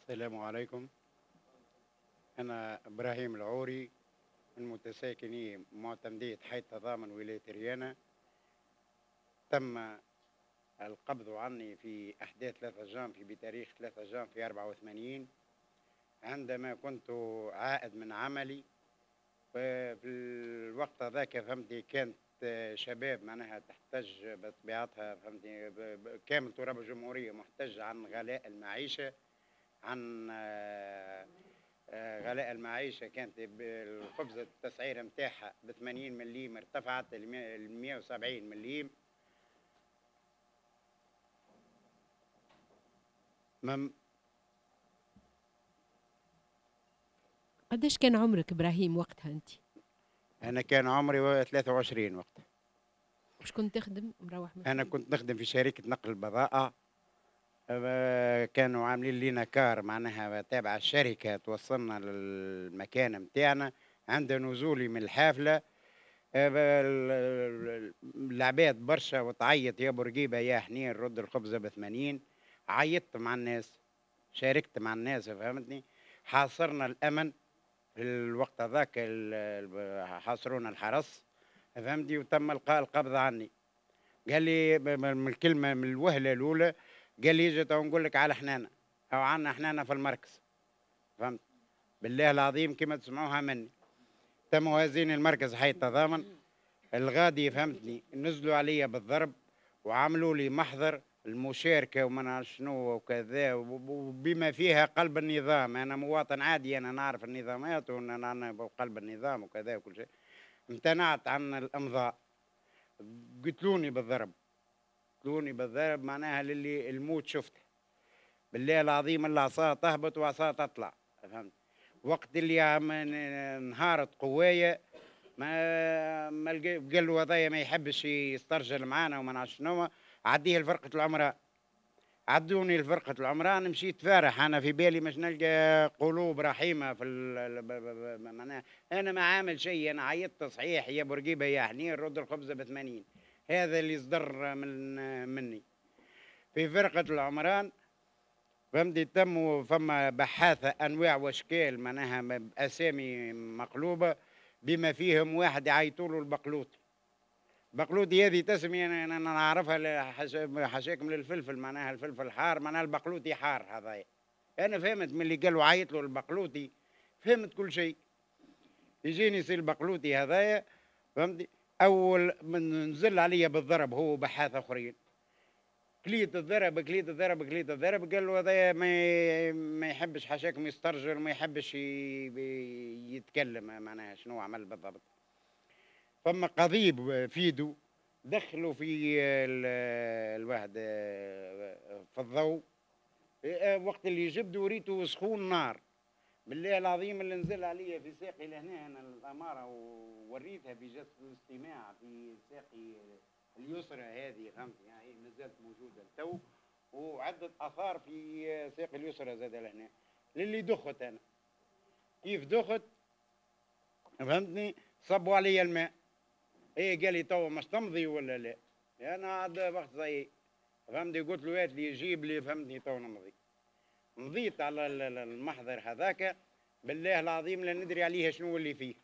السلام عليكم أنا إبراهيم العوري من متساكني معتمدية حي التضامن ولاية ريانة تم القبض عني في أحداث 3 جانفي بتاريخ 3 جانفي 84 عندما كنت عائد من عملي في الوقت هذاك فهمتني كانت آه، شباب معناها تحتج بطبيعتها فهمتني كامل تراب الجمهورية محتج عن غلاء المعيشة عن آه، آه، غلاء المعيشة كانت الخبز التسعير نتاعها ب 80 مليم ارتفعت ل 170 مليم مم قداش كان عمرك ابراهيم وقتها انت؟ انا كان عمري 23 وقتها واش كنت تخدم مروح انا كنت نخدم في شركه نقل البضائع كانوا عاملين لينا كار معناها تابعه الشركه توصلنا للمكان نتاعنا عند نزولي من الحافله العباد برشا وتعيط يا برجيبه يا حنين رد الخبزه ب 80 عيطت مع الناس شاركت مع الناس فهمتني حاصرنا الامن الوقت هذاك حاصرونا الحرس فهمتي وتم القاء القبض عني قال لي من الكلمه من الوهله الاولى قال لي جيت نقول لك على حنانه او عنا حنانه في المركز فهمت بالله العظيم كما تسمعوها مني تموا هازين المركز حي التضامن الغادي فهمتني نزلوا عليا بالضرب وعملوا لي محضر المشاركه وما نعرف شنو وكذا وبما فيها قلب النظام انا مواطن عادي انا نعرف النظامات وانا قلب النظام وكذا وكل شيء امتنعت عن الامضاء قتلوني بالضرب قتلوني بالضرب معناها للي الموت شفته بالله العظيم العصا تهبط وعصا تطلع فهمت وقت اللي انهارت قوايا ما ما قال له ما يحبش يسترجل معانا وما نعرف شنو عديه لفرقه العمراء عدوني لفرقه العمراء انا مشيت فارح انا في بالي مش نلقى قلوب رحيمه في معناها انا ما عامل شيء انا عيطت صحيح يا برقيبه يا حنين رد الخبزه بثمانين هذا اللي صدر من مني في فرقه العمران فهمتي تم فما بحاثه انواع واشكال معناها اسامي مقلوبه بما فيهم واحد يعيطوا له البقلوط بقلودي هذه تسمية أنا نعرفها حشاكم للفلفل معناها الفلفل حار معناها البقلوتي حار هذايا أنا فهمت من اللي قالوا عيط له البقلوتي فهمت كل شيء يجيني سي البقلوتي هذايا فهمتي أول من نزل عليا بالضرب هو بحاث آخرين كليت الضرب كليت الضرب كليت الضرب قال له هذايا ما ما يحبش حشاكم يسترجل ما يحبش يتكلم معناها شنو عمل بالضبط فما قضيب فيدو دخلوا في الواحد في الضوء آه، وقت اللي جبدوا ريتو سخون نار بالله العظيم اللي نزل عليا في ساقي لهنا انا الاماره ووريتها في جلسه الاستماع في ساقي اليسرى هذه فهمت يعني ما زالت موجوده لتو وعدت اثار في ساقي اليسرى زاد لهنا للي دخت انا كيف دخت فهمتني صبوا علي الماء ايه قال لي توا تمضي ولا لا انا عاد وقت زي فهمتني قلت له هات لي جيب لي فهمتني تو نمضي مضيت على المحضر هذاك بالله العظيم لا ندري عليها شنو اللي فيه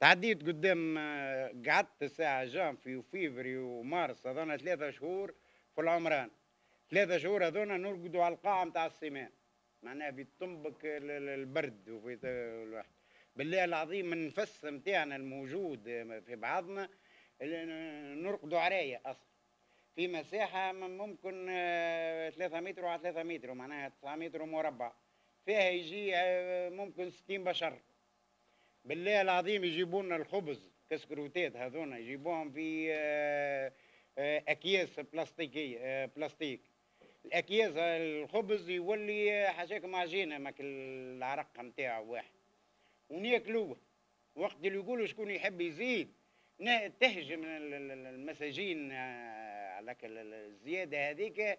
تعديت قدام آه، قعدت ساعة جانفي فيفري ومارس هذونا ثلاثة شهور في العمران ثلاثة شهور هذونا نرقدوا على القاعة متاع السيمان معناها بتنبك البرد وفي الواحد بالله العظيم النفس نتاعنا الموجود في بعضنا نرقدوا عراية أصلا في مساحة من ممكن آه، ثلاثة متر على ثلاثة متر معناها تسعة متر مربع فيها يجي آه، ممكن ستين بشر بالله العظيم يجيبوا لنا الخبز كسكروتات هذونا يجيبوهم في آه، اكياس بلاستيكيه بلاستيك الاكياس الخبز يولي حاجاك معجينه ماك العرق نتاعو واحد وناكلوه وقت اللي يقولوا شكون يحب يزيد تهجم المساجين على آه، الزياده هذيك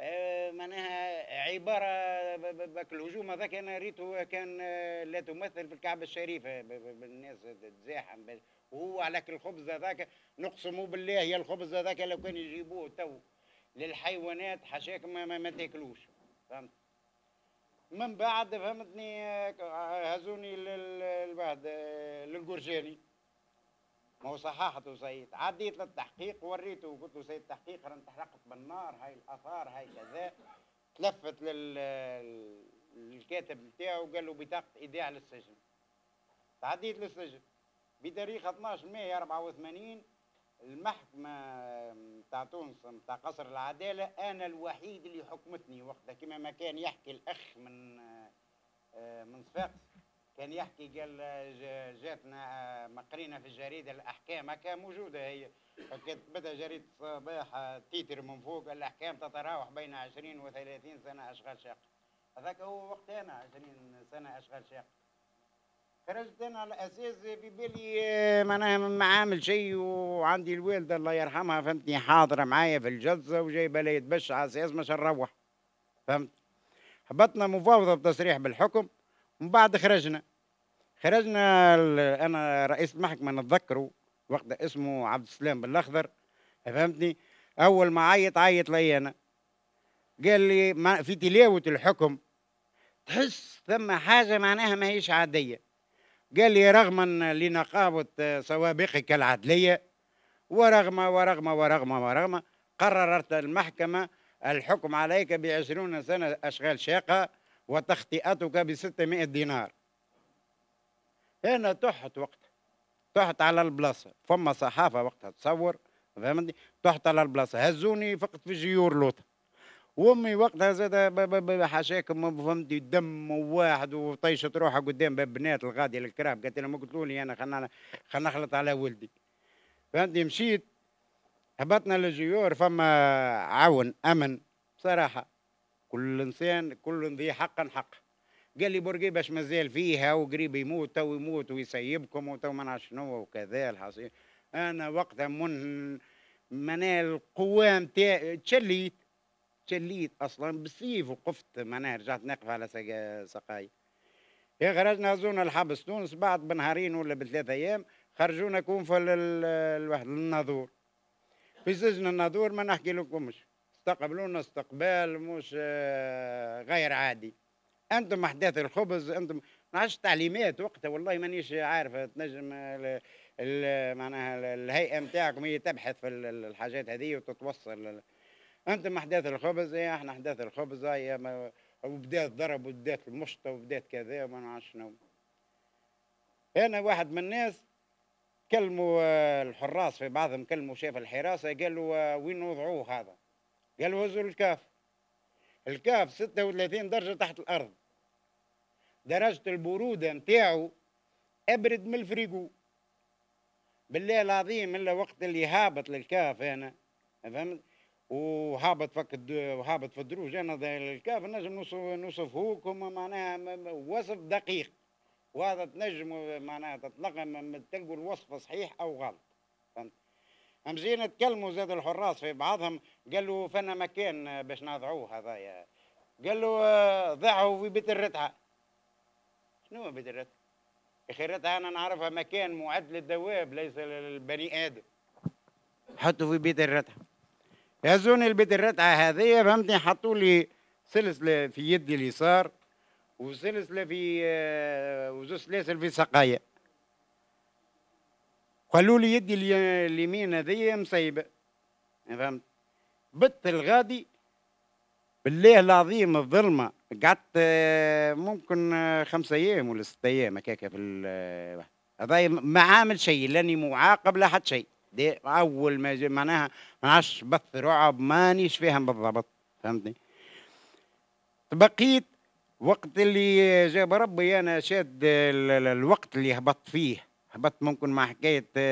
آه، معناها عباره بك الهجوم هذاك انا ريته كان آه، لا تمثل في الكعبه الشريفه بالناس تزاحم وهو على الخبز هذاك نقسم بالله يا الخبز هذاك لو كان يجيبوه تو للحيوانات حشاك ما, ما, ما تاكلوش فهمت من بعد فهمتني هزوني للبعد للقرجاني ما هو صححته سيد عديت للتحقيق وريته وقلت له سيد التحقيق راني تحرقت بالنار هاي الاثار هاي كذا تلفت للكاتب نتاعو وقال له بطاقه ايداع للسجن تعديت للسجن بتاريخ 12 مايو 84 المحكمه تونس نتاع قصر العداله انا الوحيد اللي حكمتني وقتها كما ما كان يحكي الاخ من آه، من صفاقس كان يحكي قال آه، جاتنا آه، مقرينا في الجريده الاحكام هكا موجوده هي فكانت بدا جريده صباح تيتر من فوق الاحكام تتراوح بين 20 و 30 سنه اشغال شاقه هذاك هو وقت انا 20 سنه اشغال شاقه خرجت انا الاساس في بالي آه، معناها عامل شيء وعندي الوالده الله يرحمها فهمتني حاضره معايا في الجلسه وجايبه لي تبش على اساس مش نروح فهمت هبطنا مفاوضه بتصريح بالحكم ومن بعد خرجنا خرجنا انا رئيس المحكمه نتذكره وقت اسمه عبد السلام بالاخضر فهمتني اول ما عيط عيط لي انا قال لي في تلاوه الحكم تحس ثم حاجه معناها ماهيش عاديه قال لي رغما لنقاوة سوابقك العدلية ورغم ورغم ورغم ورغم قررت المحكمة الحكم عليك بعشرون سنة أشغال شاقة وتخطئتك بستمائة دينار أنا تحت وقتها تحت على البلاصة فما صحافة وقتها تصور فهمتني تحت على البلاصة هزوني فقط في جيور لوطة وامي وقتها زاد حاشاكم ما فهمتي دم وواحد وطيشت روحها قدام بنات الغادي الكراب قالت لهم قلتوا لي انا خلنا خلنا نخلط على ولدي فهمتي مشيت هبطنا للجيور فما عون امن بصراحه كل انسان كل ذي حقا حق قال لي برقي باش مازال فيها وقريب يموت تو يموت ويسيبكم وتو ما نعرف شنو وكذا الحصير انا وقتها من منال القوام تاعي تشليت تشليت اصلا بالسيف وقفت معناها رجعت نقف على سقاي يا خرجنا زونا الحبس تونس بعد بنهارين ولا بثلاث ايام خرجونا كون في الواحد الناظور في سجن الناظور ما نحكي لكمش استقبلونا استقبال مش آه، غير عادي انتم احداث الخبز انتم ما تعليمات وقتها والله مانيش عارفه تنجم ال ال معناها الهيئه نتاعكم هي تبحث في الحاجات هذه وتتوصل انتم احداث الخبز يا إيه، احنا احداث الخبز آه، يا ما وبدات ضرب وبدات المشطه وبدات كذا وما نعرف شنو انا واحد من الناس كلموا آه، الحراس في بعضهم كلموا شاف الحراسه قالوا آه، وين وضعوه هذا قالوا هزوا الكاف الكاف 36 درجه تحت الارض درجه البروده نتاعو ابرد من الفريقو بالله العظيم الا وقت اللي هابط للكاف انا فهمت وهابط فك وهابط في الدروج انا الكاف نجم نوصفهوكم معناها وصف دقيق وهذا تنجم معناها تطلق تلقوا الوصف صحيح او غلط فهمت مزيان تكلموا زاد الحراس في بعضهم قالوا فنا مكان باش نضعوه هذايا قالوا آه، ضعوا في بيت الرتعه شنو بيت الرتعه؟ يا اخي الرتعه انا نعرفها مكان معد للدواب ليس للبني ادم حطوا في بيت الرتعه هزوني البيت الرتعه هذيا فهمتني حطوا لي سلسله في يدي اليسار وسلسله في آه، وزو سلاسل في سقايا قالوا لي يدي اليمين هذيا مصيبه فهمت بت الغادي بالله العظيم الظلمه قعدت آه، ممكن آه، خمسة ايام ولا ستة ايام هكاك في هذا ما عامل شيء لاني معاقب لا حد شيء دي اول ما معناها ما عادش بث رعب مانيش فاهم بالضبط فهمتني بقيت وقت اللي جاب ربي انا شاد الوقت اللي هبط فيه هبط ممكن مع حكايه ما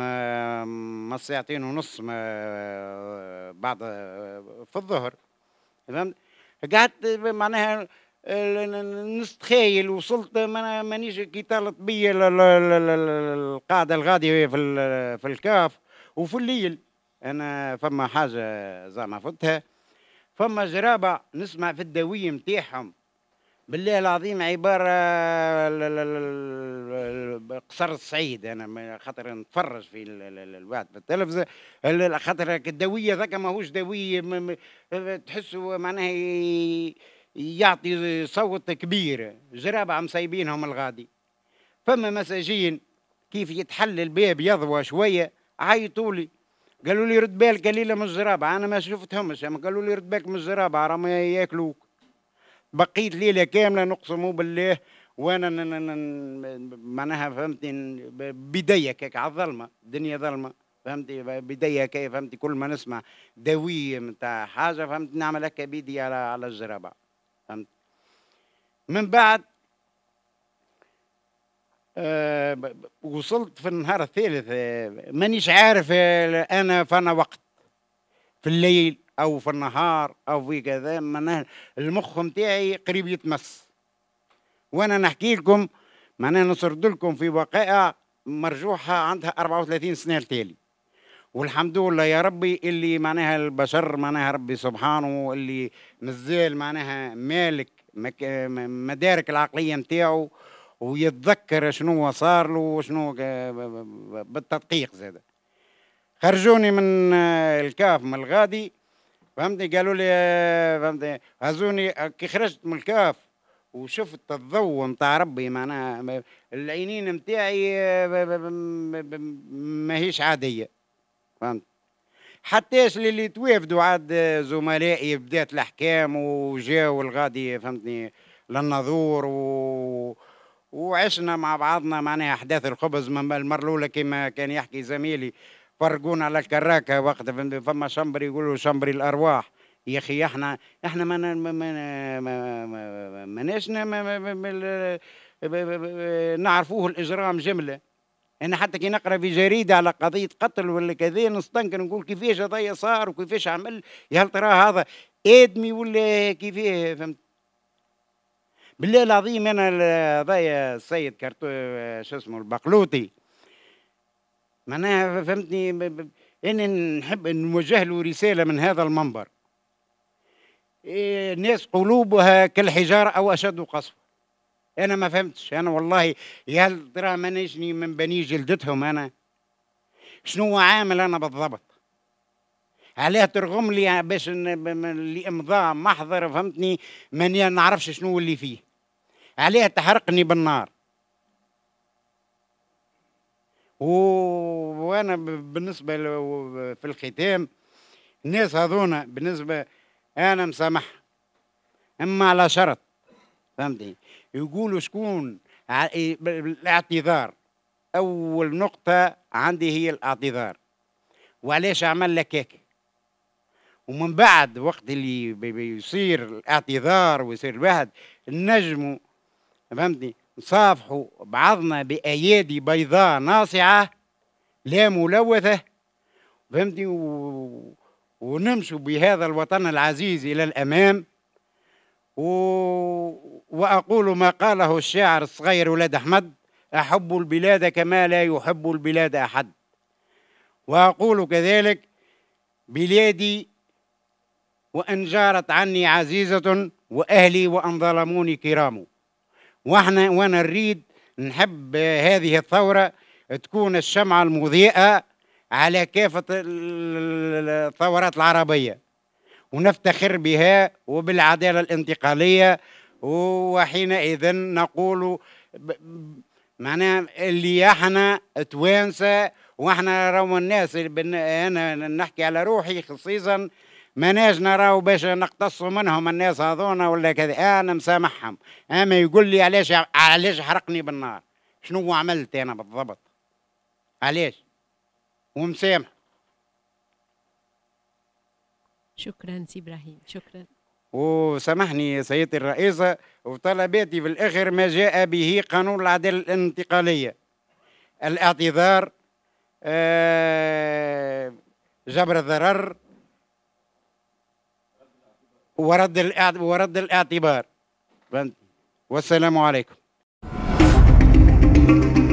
آه، آه، ساعتين ونص ما آه، بعد في الظهر فهمت قعدت معناها نستخيل وصلت مانيش كي طالت بيا القاعده الغاديه في في الكاف وفي الليل انا فما حاجه زعما فتها فما جرابه نسمع في الدويه نتاعهم بالله العظيم عباره قصر الصعيد انا خاطر نتفرج في الوقت التلفزة خاطر الدويه ذاك ماهوش دويه تحسوا معناها يعطي صوت كبير جرابع مصايبينهم الغادي فما مساجين كيف يتحل الباب يضوى شويه عيطوا لي قالوا لي رد بالك قليلة من الزرابة أنا ما شفتهمش أما قالوا لي رد بالك من الزرابة راهم ياكلوك بقيت ليلة كاملة نقسم بالله وأنا معناها فهمتني بداية كيك على الظلمة الدنيا ظلمة فهمتي بداية كيف فهمتي كل ما نسمع دوية متاع حاجة فهمت نعمل هكا بيدي على على الزرابة فهمت من بعد آه وصلت في النهار الثالث آه، مانيش عارف آه، انا فانا وقت في الليل او في النهار او في كذا معناها المخ نتاعي قريب يتمس وانا نحكي لكم معناها نسرد لكم في وقائع مرجوحه عندها 34 سنه التالي والحمد لله يا ربي اللي معناها البشر معناها ربي سبحانه اللي مازال معناها مالك مدارك العقلية نتاعو ويتذكر شنو صار له وشنو بالتدقيق زاد خرجوني من آه، الكاف من الغادي فهمتني قالوا لي آه، فهمتني هزوني آه، كي خرجت من الكاف وشفت الضوء نتاع ربي معناها العينين نتاعي ماهيش عاديه فهمت حتاش اللي توافدوا عاد زملائي بدات الاحكام وجاو الغادي فهمتني للنظور و... وعشنا مع بعضنا معناها احداث الخبز من المره الاولى كما كان يحكي زميلي فرقونا على الكراكه وقت فما شمبري يقولوا شمبري الارواح يا اخي احنا احنا ما ما ما ما نعرفوه الاجرام جمله انا حتى كي نقرا في جريده على قضيه قتل ولا كذا نستنكر نقول كيفاش هذايا صار وكيفاش عمل يا هل ترى هذا ادمي ولا كيفاه فهمت بالله العظيم انا هذايا السيد كرتو شو اسمه البقلوطي معناها فهمتني انا نحب نوجه له رساله من هذا المنبر إيه، الناس قلوبها كالحجاره او اشد قسوه انا ما فهمتش انا والله يا ما نجني من بني جلدتهم انا شنو عامل انا بالضبط علاه ترغم لي باش لامضاء محضر فهمتني ماني نعرفش شنو اللي فيه علاه تحرقني بالنار وانا بالنسبه في الختام الناس هذونا بالنسبه انا مسامح اما على شرط فهمتني يقولوا شكون إيه، الاعتذار اول نقطه عندي هي الاعتذار وعلاش عمل لك هيك ومن بعد وقت اللي بيصير الاعتذار ويصير الواحد النجم فهمتني نصافحوا بعضنا بايادي بيضاء ناصعه لا ملوثه فهمتني و... ونمشوا بهذا الوطن العزيز الى الامام و وأقول ما قاله الشاعر الصغير ولاد أحمد أحب البلاد كما لا يحب البلاد أحد وأقول كذلك بلادي وأن جارت عني عزيزة وأهلي وأن ظلموني كرام وإحنا وأنا نريد نحب هذه الثورة تكون الشمعة المضيئة على كافة الثورات العربية ونفتخر بها وبالعدالة الانتقالية وحينئذ نقول معناها اللي احنا توانسه واحنا راهو الناس انا نحكي على روحي خصيصا ماناش نراو باش نقتصوا منهم الناس هذونا ولا كذا انا مسامحهم اما يقول لي علاش علاش حرقني بالنار شنو عملت انا بالضبط علاش ومسامح شكرا سي ابراهيم شكرا وسامحني سيدتي الرئيسة وطلباتي في الآخر ما جاء به قانون العدالة الانتقالية الاعتذار آه، جبر الضرر ورد ورد الاعتبار والسلام عليكم